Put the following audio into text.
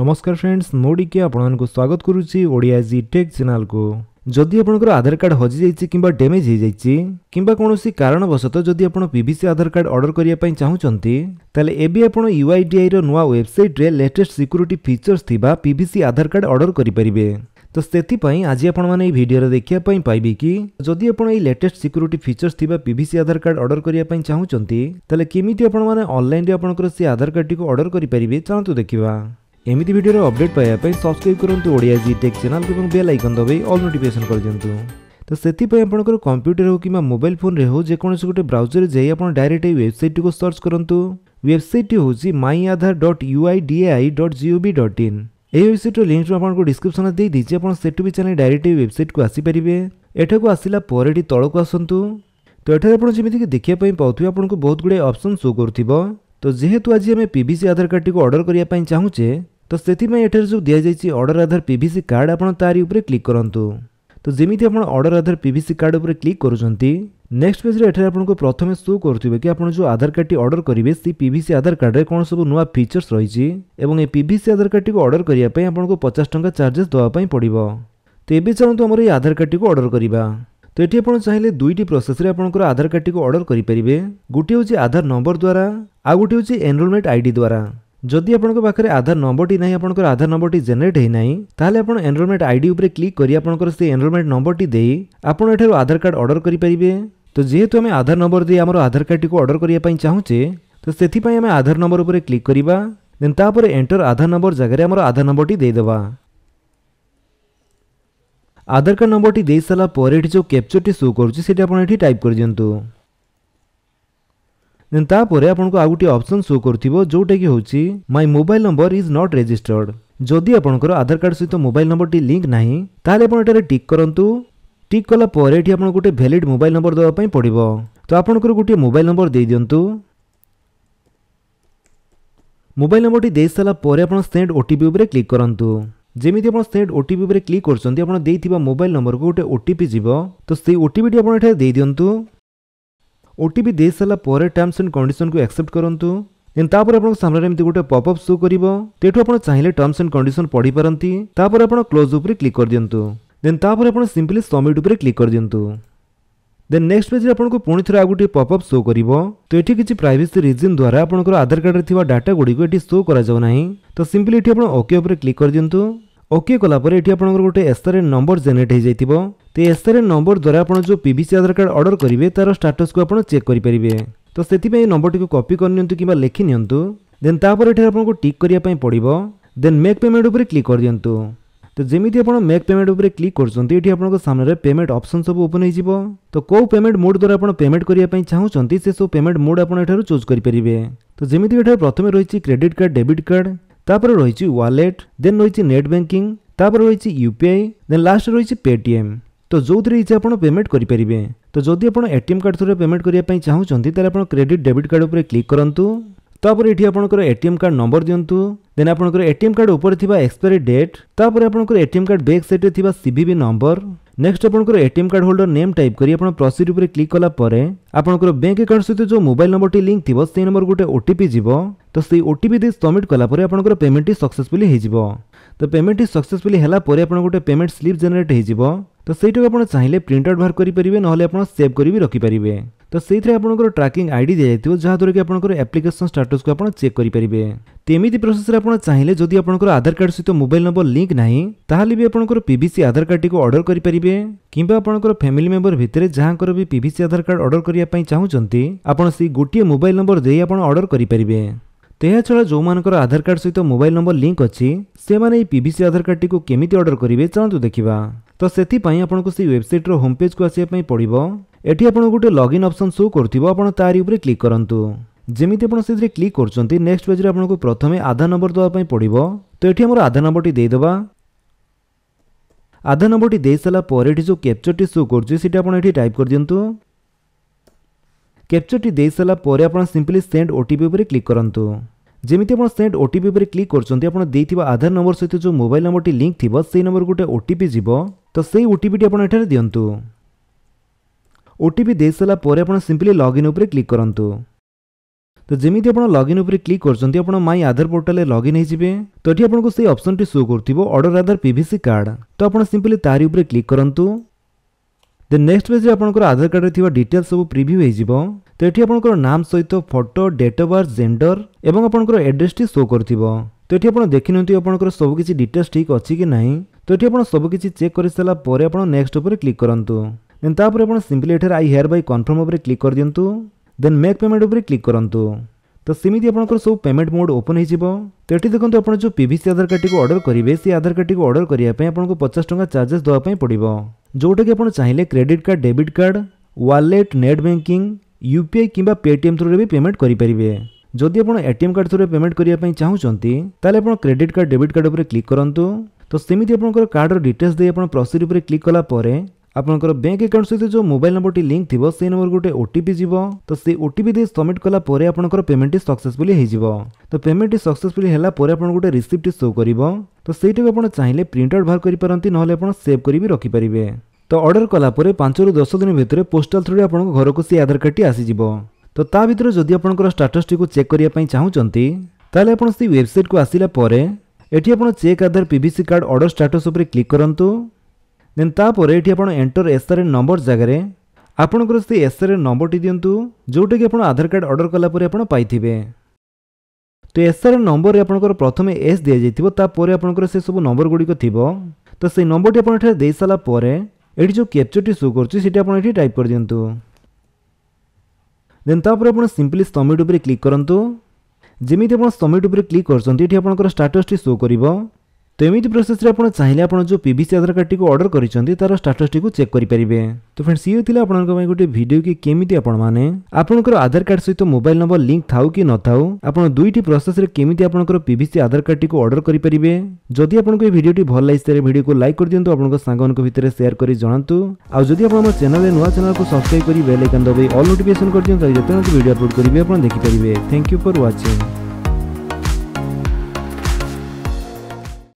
নমস্কার ফ্রেন্ডস মু টিকে আপনার স্বাগত করুছি ওড়িয়া জি টেক চ্যানেল কু যদি আপনার আধার কার্ড হজি যাই কিংবা ড্যামেজ হয়ে যাই কিংবা কৌশি কারণবশত যদি আপনার পিভিসি আধার কার্ড অর্ডর করা চাহুমান তাহলে এবে আপনার ইউআইডিআই নূয়া ওয়েবসাইট্রে লেটেস্ট সিকুরিটি ফিচর্স থাকা পিভিসি আধার কার্ড অর্ডর করে পারে তো ସେଥିପାଇଁ ଆଜି ଆପଣମାନେ ଏହି ଭିଡ଼ିଓରେ ଦେଖିବା ପାଇଁ ପାଇବେ କି ଯଦି ଆପଣ ଏହି ଲେଟେଷ୍ଟ ସିକ୍ୟୁରିଟି ଫିଚର୍ସ ଥିବା ପିଭିସି ଆଧାର କାର୍ଡ଼ ଅର୍ଡ଼ର କରିବା ପାଇଁ ଚାହୁଁଛନ୍ତି ତାହେଲେ କେମିତି ଆପଣମାନେ ଅନଲାଇନ୍ରେ ଆପଣଙ୍କର ସେ ଆଧାର କାର୍ଡ଼ଟିକୁ ଅର୍ଡ଼ର କରିପାରିବେ ଚାଲନ୍ତୁ ଦେଖିବା ଏମିତି ଭିଡ଼ିଓର ଅପଡ଼େଟ୍ ପାଇବା ପାଇଁ ସବସ୍କ୍ରାଇବ୍ କରନ୍ତୁ ଓଡ଼ିଆ ଜି ଟେକ୍ ଚ୍ୟାନେଲ୍ ଏବଂ ବେଲ୍ ଆଇକନ୍ ଦବାଇ ଅଲ୍ ନୋଟିଫିକେସନ୍ କରିଦିଅନ୍ତୁ ତ ସେଥିପାଇଁ ଆପଣଙ୍କର କମ୍ପ୍ୟୁଟର ହେଉ କିମ୍ବା ମୋବାଇଲ୍ ଫୋନ୍ରେ ହେଉ ଯେକୌଣସି ଗୋଟେ ବ୍ରାଉଜରରେ ଯାଇ ଆପଣ ଡାଇରେକ୍ଟ ଏଇ ୱେବସାଇଟ୍ଟିକୁ ସର୍ଚ୍ଚ କରନ୍ତୁ ୱେବସାଇଟ୍ଟି ହେଉଛି my Aadhaar dot U I D I dot gov dot in ଏହି ୱେବସାଇଟ୍ର ଲିଙ୍କ୍ ମୁଁ ଆପଣଙ୍କୁ ଡିସ୍କ୍ରିପ୍ସନ୍ରେ ଦେଇଦେଇଛି ଆପଣ ସେଠୁ ବି ଚାହିଁ ଡାଇରେକ୍ଟ ଏଇ ୱେବସାଇଟ୍କୁ ଆସିପାରିବେ ଏଠାକୁ ଆସିଲା ପରେ ଏଠି ତଳକୁ ଆସନ୍ତୁ ତ ଏଠାରେ ଆପଣ ଯେମିତିକି ଦେଖିବା ପାଇଁ ପାଉଥିବେ ଆପଣଙ୍କୁ ବହୁତ ଗୁଡ଼ିଏ ଅପସନ୍ ଶୋ କରୁଥିବ ତ ଯେହେତୁ ଆଜି ଆମେ ପିଭିସି ଆଧାର କାର୍ଡ଼ଟିକୁ ଅର୍ଡ଼ର କରିବା ପାଇଁ ଚାହୁଁଛେ তো ସେଥିପାଇଁ ଏଠାରେ ଯେଉଁ ଦିଆଯାଇଛି ଅର୍ଡ଼ର ଆଧାର ପିଭିସି କାର୍ଡ଼ ଆପଣ ତାରି ଉପରେ କ୍ଲିକ୍ କରନ୍ତୁ ତ ଯେମିତି ଆପଣ ଅର୍ଡ଼ର ଆଧାର ପିଭିସି କାର୍ଡ଼ ଉପରେ କ୍ଲିକ୍ କରୁଛନ୍ତି ନେକ୍ସଟ ପେଜ୍ରେ ଏଠାରେ ଆପଣଙ୍କୁ ପ୍ରଥମେ ଶୋ କରୁଥିବେ କି ଆପଣ ଯେଉଁ ଆଧାର କାର୍ଡ଼ଟି ଅର୍ଡ଼ର କରିବେ ସେଇ ପିଭିସି ଆଧାର କାର୍ଡ଼ରେ କ'ଣ ସବୁ ନୂଆ ଫିଚର୍ସ ରହିଛି ଏବଂ ଏ ପିଭିସି ଆଧାର କାର୍ଡ଼ଟିକୁ ଅର୍ଡ଼ର କରିବା ପାଇଁ ଆପଣଙ୍କୁ ପଚାଶ ଟଙ୍କା ଚାର୍ଜେସ୍ ଦେବା ପାଇଁ ପଡ଼ିବ ତ ଏବେ ଚାଲନ୍ତୁ ଆମର ଏଇ ଆଧାର କାର୍ଡ଼ଟିକୁ ଅର୍ଡ଼ର କରିବା ତ ଏଠି ଆପଣ ଚାହିଁଲେ ଦୁଇଟି ପ୍ରୋସେସ୍ରେ ଆପଣଙ୍କର ଆଧାର କାର୍ଡ଼ଟିକୁ ଅର୍ଡ଼ର କରିପାରିବେ ଗୋଟିଏ ହେଉଛି ଆଧାର ନମ୍ବର ଦ୍ୱାରା ଆଉ ଗୋଟିଏ ହେଉଛି ଏନରୋଲମେଣ୍ଟ ଆଇଡି ଦ୍ୱାରା જોદી આપણકો પાખરે આધાર નંબરટી નહી આપણકો આધાર નંબરટી જનરેટ હે નહી તાલે આપણ એનરોલમેન્ટ આઈડી ઉપર ક્લિક કરી આપણકો સે એનરોલમેન્ટ નંબરટી દેઈ આપણ એટરો આધાર કાર્ડ ઓર્ડર કરી પરિબે તો જેતુ અમે આધાર નંબર દે આમરો આધાર કાર્ડટી કો ઓર્ડર કરી પઈ ચાહુચે તો સેથી પઈ અમે આધાર નંબર ઉપર ક્લિક કરીબા તેમ તાપર એન્ટર આધાર નંબર જગરે અમારો આધાર નંબરટી દે દેવા આધાર કાર્ડ નંબરટી દેસાલા પોરેટ જો કેપ્ચરટી શો કરુચી સેટી આપણ એટી ટાઈપ કરી જંતુ ଦେନ୍ ତାପରେ ଆପଣଙ୍କୁ ଆଉ ଗୋଟିଏ ଅପସନ୍ ଶୋ କରୁଥିବ ଯେଉଁଟାକି ହେଉଛି my mobile number is not registered ଯଦି ଆପଣଙ୍କର ଆଧାର କାର୍ଡ଼ ସହିତ ମୋବାଇଲ ନମ୍ବରଟି ଲିଙ୍କ୍ ନାହିଁ ତାହେଲେ ଆପଣ ଏଠାରେ ଟିକ୍ କରନ୍ତୁ ଟିକ୍ କଲା ପରେ ଏଠି ଆପଣଙ୍କୁ ଗୋଟେ ଭ୍ୟାଲିଡ୍ ମୋବାଇଲ ନମ୍ବର ଦେବା ପାଇଁ ପଡ଼ିବ ତ ଆପଣଙ୍କର ଗୋଟିଏ ମୋବାଇଲ ନମ୍ବର ଦେଇଦିଅନ୍ତୁ ମୋବାଇଲ ନମ୍ବରଟି ଦେଇସାରିଲା ପରେ ଆପଣ ସେଣ୍ଡ ଓ ଟି ପି ଉପରେ କ୍ଲିକ୍ କରନ୍ତୁ ଯେମିତି ଆପଣ ସେଣ୍ଡ ଓ ଟି ପି ଉପରେ କ୍ଲିକ୍ କରୁଛନ୍ତି ଆପଣ ଦେଇଥିବା ମୋବାଇଲ ନମ୍ବରକୁ ଗୋଟେ ଓ ଟି ପି ଯିବ ତ ସେଇ ଓ ଟି ପିଟି ଆପଣ ଏଠାରେ ଦେଇଦିଅନ୍ତୁ ଓଟିପି ଦେଇସାରିଲା ପରେ ଟର୍ମସ୍ ଆଣ୍ଡ କଣ୍ଡିସନକୁ ଆକ୍ସେପ୍ଟ କରନ୍ତୁ ଦେନ୍ ତାପରେ ଆପଣଙ୍କ ସାମ୍ନାରେ ଏମିତି ଗୋଟେ ପପ୍ଅପ୍ ଶୋ କରିବ ତେଠୁ ଆପଣ ଚାହିଁଲେ ଟର୍ମସ୍ ଆଣ୍ଡ କଣ୍ଡିସନ ପଢ଼ିପାରନ୍ତି ତାପରେ ଆପଣ କ୍ଲୋଜ୍ ଉପରେ କ୍ଲିକ୍ କରିଦିଅନ୍ତୁ ଦେନ୍ ତାପରେ ଆପଣ ସିମ୍ପଲି ସବମିଟ୍ ଉପରେ କ୍ଲିକ୍ କରିଦିଅନ୍ତୁ ଦେନ୍ ନେକ୍ସଟ ପେଜ୍ରେ ଆପଣଙ୍କୁ ପୁଣି ଥରେ ଆଉ ଗୋଟିଏ ପପ୍ଅପ୍ ଶୋ କରିବ ତ ଏଠି କିଛି ପ୍ରାଇଭେସି ରିଜିନ୍ ଦ୍ୱାରା ଆପଣଙ୍କର ଆଧାର କାର୍ଡ଼ରେ ଥିବା ଡାଟା ଗୁଡ଼ିକୁ ଏଠି ଶୋ କରାଯାଉ ନାହିଁ ତ ସିମ୍ପଲି ଏଠି ଆପଣ ଓକେ ଉପରେ କ୍ଲିକ୍ କରିଦିଅନ୍ତୁ ଓକେ କଲା ପରେ ଏଠି ଆପଣଙ୍କର ଗୋଟେ ଏସ୍ଆର୍ଏନ୍ ନମ୍ବର ଜେନେରେଟ୍ ହୋଇଯାଇଥିବ তো ଏସ୍ଆର୍ଏନ୍ ନମ୍ବର ଦ୍ୱାରା ଆପଣ ଯେଉଁ P V C Aadhaar card order କରିବେ ତା'ର ଷ୍ଟାଟସ୍କୁ ଆପଣ ଚେକ୍ କରିପାରିବେ ତ ସେଥିପାଇଁ ଏ ନମ୍ବରଟିକୁ କପି କରିନିଅନ୍ତୁ କିମ୍ବା ଲେଖିନିଅନ୍ତୁ ଦେନ୍ ତାପରେ ଏଠାରେ ଆପଣଙ୍କୁ ଟିକ୍ କରିବା ପାଇଁ ପଡ଼ିବ ଦେନ୍ ମେକ୍ ପେମେଣ୍ଟ ଉପରେ କ୍ଲିକ୍ କରିଦିଅନ୍ତୁ ତ ଯେମିତି ଆପଣ ମେକ୍ ପେମେଣ୍ଟ ଉପରେ କ୍ଲିକ୍ କରୁଛନ୍ତି ଏଠି ଆପଣଙ୍କ ସାମ୍ନାରେ ପେମେଣ୍ଟ ଅପସନ୍ ସବୁ ଓପନ୍ ହୋଇଯିବ ତ କେଉଁ ପେମେଣ୍ଟ ମୋଡ଼ ଦ୍ୱାରା ଆପଣ ପେମେଣ୍ଟ କରିବା ପାଇଁ ଚାହୁଁଛନ୍ତି ସେସବୁ ପେମେଣ୍ଟ ମୋଡ଼ ଆପଣ ଏଠାରୁ ଚୁଜ୍ କରିପାରିବେ ତ ଯେମିତି ଏଠାରେ ପ୍ରଥମେ ରହିଛି କ୍ରେଡିଟ୍ କାର୍ଡ଼ ଡେବିଟ୍ କାର୍ଡ଼ ତାପରେ ରହିଛି ୱାଲେଟ୍ ଦେନ୍ ରହିଛି ନେଟ୍ ବ୍ୟାଙ୍କିଂ ତାପରେ ରହିଛି ୟୁପିଆଇ ଦେନ୍ ଲାଷ୍ଟ ରହିଛି ପେଟିଏମ୍ तो ଯେଉଁଥିରେ ଇଚ୍ଛା ଆପଣ ପେମେଣ୍ଟ କରିପାରିବେ ତ ଯଦି ଆପଣ ଏଟିଏମ୍ କାର୍ଡ଼ ଥ୍ରୁରେ ପେମେଣ୍ଟ କରିବା ପାଇଁ ଚାହୁଁଛନ୍ତି ତାହେଲେ ଆପଣ କ୍ରେଡ଼ିଟ୍ ଡେବିଟ୍ କାର୍ଡ଼ ଉପରେ କ୍ଲିକ୍ କରନ୍ତୁ ତାପରେ ଏଠି ଆପଣଙ୍କର ଏଟିଏମ୍ କାର୍ଡ଼ ନମ୍ବର ଦିଅନ୍ତୁ ଦେନ୍ ଆପଣଙ୍କର ଏଟିଏମ୍ କାର୍ଡ଼ ଉପରେ ଥିବା ଏକ୍ସପାୟରୀ ଡେଟ୍ ତାପରେ ଆପଣଙ୍କର ଏଟିଏମ୍ କାର୍ଡ଼ ବ୍ୟାକ୍ ସାଇଡ଼୍ରେ ଥିବା ସିଭିଭି ନମ୍ବର ନେକ୍ସଟ ଆପଣଙ୍କର ATM card holder name type କରି ଆପଣ ପ୍ରସିଡ଼ ଉପରେ କ୍ଲିକ୍ କଲା ପରେ ଆପଣଙ୍କର ବ୍ୟାଙ୍କ ଆକାଉଣ୍ଟ ସହିତ ଯେଉଁ ମୋବାଇଲ ନମ୍ବରଟି ଲିଙ୍କ୍ ଥିବ ସେଇ ନମ୍ବର ଗୋଟେ ଓଟିପି ଯିବ ତ ସେଇ ଓଟିପି ଦେଇ ସବମିଟ୍ କଲା ପରେ ଆପଣଙ୍କର ପେମେଣ୍ଟଟି ସକ୍ସେସଫୁଲି ହେଇଯିବ ତ ପେମେଣ୍ଟଟି ସକ୍ସେସଫୁଲି ହେଲା ପରେ ଆପଣ ଗୋଟେ ପେମେଣ୍ଟ ସ୍ଲିପ୍ ଜେନେରେଟ୍ ହେଇଯିବ ତ ସେଇଟାକୁ ଆପଣ ଚାହିଁଲେ ପ୍ରିଣ୍ଟ ଆଉଟ୍ ବାହାର କରିପାରିବେ ନହେଲେ ଆପଣ ସେଭ୍ କରି ବି ରଖିପାରିବେ ତ ସେଇଥିରେ ଆପଣଙ୍କର ଟ୍ରାକିଂ ଆଇଡି ଦିଆଯାଇଥିବ ଯାହାଦ୍ୱାରା କି ଆପଣଙ୍କର ଆପ୍ଲିକେସନ୍ ଷ୍ଟାଟସ୍କୁ ଆପଣ ଚେକ୍ କରିପାରିବେ তেমিতি প্রসেসরে আপনার চাইলে যদি আপনার আধার কার্ড সহ মোবাইল নম্বর লিঙ্ক না তাহলে বি আপনার পিভিসি আধার কার্ডটি অর্ডর করে পারে কিংবা আপনার ফ্যামিলি মেম্বর ভিতরে যাঁর বি পিভিসি আধার কার্ড অর্ডর করা চাহুমান আপনার সেই গোটিয়ে মোবাইল নম্বর দিয়ে আপনার অর্ডর করে পারে তো এছাড়া যেমনকর আধার কার্ড সহ মোবাইল নম্বর লিঙ্ক অছি সেমানে এই পিভিসি আধার কার্ডটি কেমিতি অর্ডর করবে চলতু দেখিবা তো সেপাই আপনার সেই ওয়েবসাইটর হোম পেজ কু আসা পড়ব এটি আপনার গোটে লগ ইন অপসন শো করুব আপনার তারি উপরে ক্লিক করতু যেমি আপনার সেই ক্লিক করছেন নেক্সট পেজে আপনার প্রথমে আধার নম্বর দেওয়া পড়ব তো এটি আমার আধার নম্বরটি দেবা আধার নম্বরটি দিয়ে সারা পরে এটি যে ক্যাপচরটি শো করছে সেটা আপনার এটি টাইপ করে দিও କ୍ୟାପ୍ଚର୍ଟି ଦେଇସାରିଲା ପରେ ଆପଣ ସିମ୍ପଲି ସେଣ୍ଡ ଓଟିପି ଉପରେ କ୍ଲିକ୍ କରନ୍ତୁ ଯେମିତି ଆପଣ ସେଣ୍ଡ ଓଟିପି ଉପରେ କ୍ଲିକ୍ କରୁଛନ୍ତି ଆପଣ ଦେଇଥିବା ଆଧାର ନମ୍ବର ସହିତ ଯେଉଁ ମୋବାଇଲ ନମ୍ବରଟି ଲିଙ୍କ୍ ଥିବ ସେହି ନମ୍ବର ଗୋଟେ ଓଟିପି ଯିବ ତ ସେହି ଓଟିପିଟି ଆପଣ ଏଠାରେ ଦିଅନ୍ତୁ ଓଟିପି ଦେଇସାରିଲା ପରେ ଆପଣ ସିମ୍ପଲି ଲଗ୍ଇନ୍ ଉପରେ କ୍ଲିକ୍ କରନ୍ତୁ ତ ଯେମିତି ଆପଣ ଲଗ୍ଇନ୍ ଉପରେ କ୍ଲିକ୍ କରୁଛନ୍ତି ଆପଣ ମାଇ ଆଧାର ପୋର୍ଟାଲରେ ଲଗ୍ଇନ୍ ହେଇଯିବେ ତ ଏଠି ଆପଣଙ୍କୁ ସେହି ଅପସନ୍ଟି ସୋ କରୁଥିବ ଅର୍ଡ଼ର ଆଧାର ପିଭିସି କାର୍ଡ଼ ତ ଆପଣ ସିମ୍ପଲି ତାରି ଉପରେ କ୍ଲିକ୍ କରନ୍ତୁ ଦେନ୍ ନେକ୍ସଟ ପେଜ୍ରେ ଆପଣଙ୍କର ଆଧାର କାର୍ଡ଼ରେ ଥିବା ଡିଟେଲ୍ ସବୁ ପ୍ରିଭ୍ୟୁ ହେଇଯିବ ତ ଏଠି ଆପଣଙ୍କର ନାମ ସହିତ photo date of birth gender ଏବଂ ଆପଣଙ୍କର ଆଡ୍ରେସଟି ଶୋ କରୁଥିବ ତ ଏଠି ଆପଣ ଦେଖିନିଅନ୍ତୁ ଆପଣଙ୍କର ସବୁକିଛି ଡିଟେଲ୍ସ ଠିକ୍ ଅଛି କି ନାହିଁ ତ ଏଠି ଆପଣ ସବୁକିଛି ଚେକ୍ କରିସାରିଲା ପରେ ଆପଣ ନେକ୍ସଟ ଉପରେ କ୍ଲିକ୍ କରନ୍ତୁ ଦେନ୍ ତାପରେ ଆପଣ ସିମ୍ପଲି ଏଠାରେ ଆଇ ହେୟାର ବାଇ କନଫର୍ମ ଉପରେ କ୍ଲିକ୍ କରିଦିଅନ୍ତୁ ଦେନ୍ ମେକ୍ ପେମେଣ୍ଟ ଉପରେ କ୍ଲିକ୍ କରନ୍ତୁ ᱥ េ ᱢᱤᱛᱤ আপোনকৰ সকলো পেমেণ্ট মোড ওপেন হৈ যিবো তেতিয়া দেখন্ত আপোনৰ যো পিভি ຊີ আধাৰ কাটি কো অৰ্ডাৰ কৰিবে সেই আধাৰ কাটি কো অৰ্ডাৰ কৰি আপোনক 50 টকা চাৰ্জেজ দৰা পই পঢ়িব যোটে কি আপোন চাহিলে credit card debit card WALLET net banking UPI কিম্বা Paytm থ্ৰুৰে বে পেমেণ্ট কৰি পৰিবে যোদি আপোন ATM কার্ড থ্ৰুৰে পেমেণ্ট কৰি আপে চাওচন্তি তলে আপোন ক্রেডিট কার্ড ডেবিট কার্ড ওপৰ ক্লিক কৰন্তু ত সেমিতি আপোনকৰ কার্ডৰ ডিটেলস দি আপোন প্ৰসেড ওপৰ ক্লিক কৰা পাৰে ଆପଣଙ୍କର ବ୍ୟାଙ୍କ ଆକାଉଣ୍ଟ ସହିତ ଯେଉଁ ମୋବାଇଲ ନମ୍ବରଟି ଲିଙ୍କ୍ ଥିବ ସେଇ ନମ୍ବର ଗୋଟେ ଓଟିପି ଯିବ ତ ସେଇ ଓଟିପି ଦେଇ ସବମିଟ୍ କଲା ପରେ ଆପଣଙ୍କର ପେମେଣ୍ଟଟି ସକ୍ସେସଫୁଲି ହୋଇଯିବ ତ ପେମେଣ୍ଟଟି ସକ୍ସେସଫୁଲି ହେଲା ପରେ ଆପଣ ଗୋଟେ ରିସିପ୍ଟଟି ସୋ କରିବ ତ ସେଇଟାକୁ ଆପଣ ଚାହିଁଲେ ପ୍ରିଣ୍ଟ ଆଉଟ୍ ବାହାର କରିପାରନ୍ତି ନହେଲେ ଆପଣ ସେଭ୍ କରି ବି ରଖିପାରିବେ ତ ଅର୍ଡ଼ର କଲାପରେ ପାଞ୍ଚରୁ ଦଶ ଦିନ ଭିତରେ ପୋଷ୍ଟାଲ ଥ୍ରୁରେ ଆପଣଙ୍କ ଘରକୁ ସେଇ ଆଧାର କାର୍ଡ଼ଟି ଆସିଯିବ ତ ତା ଭିତରେ ଯଦି ଆପଣଙ୍କର ଷ୍ଟାଟସ୍ଟିକୁ ଚେକ୍ କରିବା ପାଇଁ ଚାହୁଁଛନ୍ତି ତାହେଲେ ଆପଣ ସେଇ ୱେବସାଇଟ୍କୁ ଆସିଲା ପରେ ଏଠି ଆପଣ check Aadhaar PVC card order status ଉପରେ କ୍ଲିକ୍ କରନ୍ତୁ ଦେନ୍ ତାପରେ ଏଠି ଆପଣ ଏଣ୍ଟର ଏସ୍ଆର୍ଏ ନମ୍ବର ଜାଗାରେ ଆପଣଙ୍କର ସେ ଏସ୍ଆର୍ଏ ନମ୍ବରଟି ଦିଅନ୍ତୁ ଯେଉଁଟାକି ଆପଣ ଆଧାର କାର୍ଡ଼ ଅର୍ଡ଼ର କଲାପରେ ଆପଣ ପାଇଥିବେ ତ ଏସ୍ଆର୍ଏ ନମ୍ବରରେ ଆପଣଙ୍କର ପ୍ରଥମେ ଏସ୍ ଦିଆଯାଇଥିବ ତାପରେ ଆପଣଙ୍କର ସେସବୁ ନମ୍ବର ଗୁଡ଼ିକ ଥିବ ତ ସେଇ ନମ୍ବରଟି ଆପଣ ଏଠାରେ ଦେଇସାରିଲା ପରେ ଏଠି ଯେଉଁ କ୍ୟାପଚରଟି ସୋ କରୁଛି ସେଇଟା ଆପଣ ଏଠି ଟାଇପ୍ କରିଦିଅନ୍ତୁ ଦେନ୍ ତାପରେ ଆପଣ ସିମ୍ପଲି ସମିଟ୍ ଉପରେ କ୍ଲିକ୍ କରନ୍ତୁ ଯେମିତି ଆପଣ ସମିଟ୍ ଉପରେ କ୍ଲିକ୍ କରୁଛନ୍ତି ଏଠି ଆପଣଙ୍କର ଷ୍ଟାଟସ୍ଟି ସୋ କରିବ তো এমিতি প্রোসেসে আপনার চাইলে আপনার যে পিভিসি আধার কার্ডটি অর্ডর করছেন তার স্টাটসটি চেক করে পারে তো ফ্রেন্ডস ইয়ে লা আপনার গোটে ভিডিও কি কেমিতি আপনার আপনার আধার কার্ড সহ মোবাইল নম্বর লিঙ্ক থাও কি নথাও আপনার দুইটি প্রসেসে কেমিতি আপনার পিভিসি আধার কার্ডটি অর্ডর করে পারে যদি আপনার এই ভিডিওটি ভাল লাগি তাহলে ভিডিওকে লাইক করে দিও আপনার সাংমান ভিতরে সেয়ার করে জনাতু আদি আপনার আমার চ্যানেলে নয় চ্যানেলকে সবসক্রাইব করে বেল আইকন দবাই অল নোটিফিকেশন করে দিও যেতে ভিডিও আপলোড করবে আপনার দেখিপারে থ্যাংক ইউ ফর ওয়াচিং